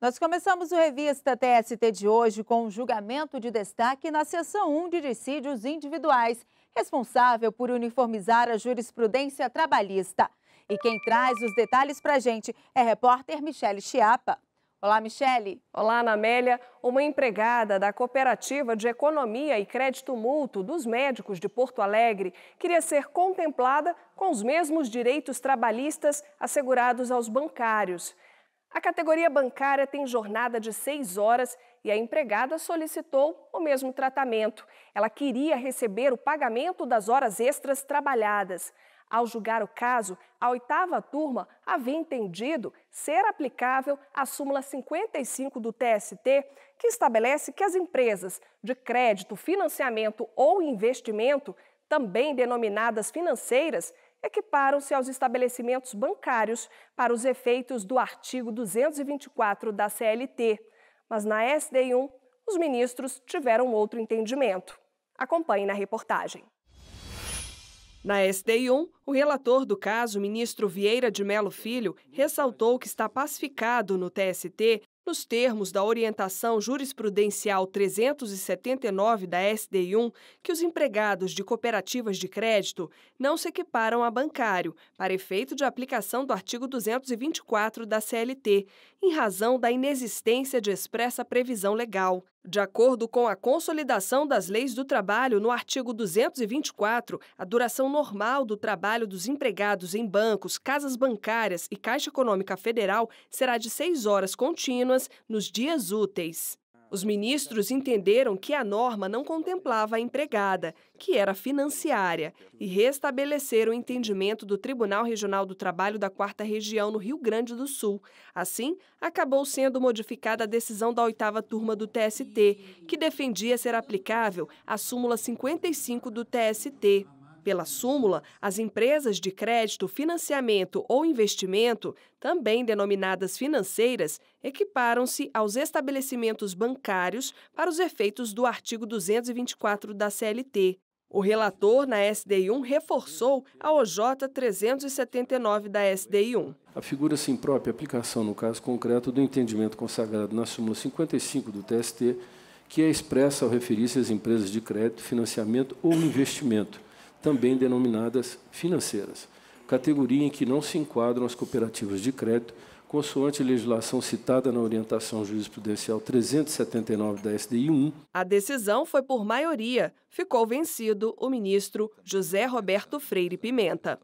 Nós começamos o Revista TST de hoje com um julgamento de destaque na seção 1 de dissídios individuais, responsável por uniformizar a jurisprudência trabalhista. E quem traz os detalhes para a gente é a repórter Michele Chiapa. Olá, Michele. Olá, Anamélia. Uma empregada da Cooperativa de Economia e Crédito Mútuo dos Médicos de Porto Alegre queria ser contemplada com os mesmos direitos trabalhistas assegurados aos bancários. A categoria bancária tem jornada de seis horas e a empregada solicitou o mesmo tratamento. Ela queria receber o pagamento das horas extras trabalhadas. Ao julgar o caso, a oitava turma havia entendido ser aplicável a súmula 55 do TST, que estabelece que as empresas de crédito, financiamento ou investimento, também denominadas financeiras, equiparam-se aos estabelecimentos bancários para os efeitos do artigo 224 da CLT, mas na SDI1 os ministros tiveram outro entendimento. Acompanhe na reportagem. Na SDI1, o relator do caso, ministro Vieira de Melo Filho, ressaltou que está pacificado no TST nos termos da orientação jurisprudencial 379 da SDI1, que os empregados de cooperativas de crédito não se equiparam a bancário, para efeito de aplicação do artigo 224 da CLT, em razão da inexistência de expressa previsão legal. De acordo com a consolidação das leis do trabalho no artigo 224, a duração normal do trabalho dos empregados em bancos, casas bancárias e Caixa Econômica Federal será de seis horas contínuas nos dias úteis. Os ministros entenderam que a norma não contemplava a empregada, que era financiária, e restabeleceram o entendimento do Tribunal Regional do Trabalho da Quarta Região no Rio Grande do Sul. Assim, acabou sendo modificada a decisão da oitava turma do TST, que defendia ser aplicável a súmula 55 do TST. Pela súmula, as empresas de crédito, financiamento ou investimento, também denominadas financeiras, equiparam-se aos estabelecimentos bancários para os efeitos do artigo 224 da CLT. O relator na SDI1 reforçou a OJ 379 da SDI1. A figura se imprópria aplicação, no caso concreto, do entendimento consagrado na súmula 55 do TST, que é expressa ao referir-se às empresas de crédito, financiamento ou investimento, também denominadas financeiras, categoria em que não se enquadram as cooperativas de crédito, consoante a legislação citada na orientação jurisprudencial 379 da SDI 1. A decisão foi por maioria. Ficou vencido o ministro José Roberto Freire Pimenta.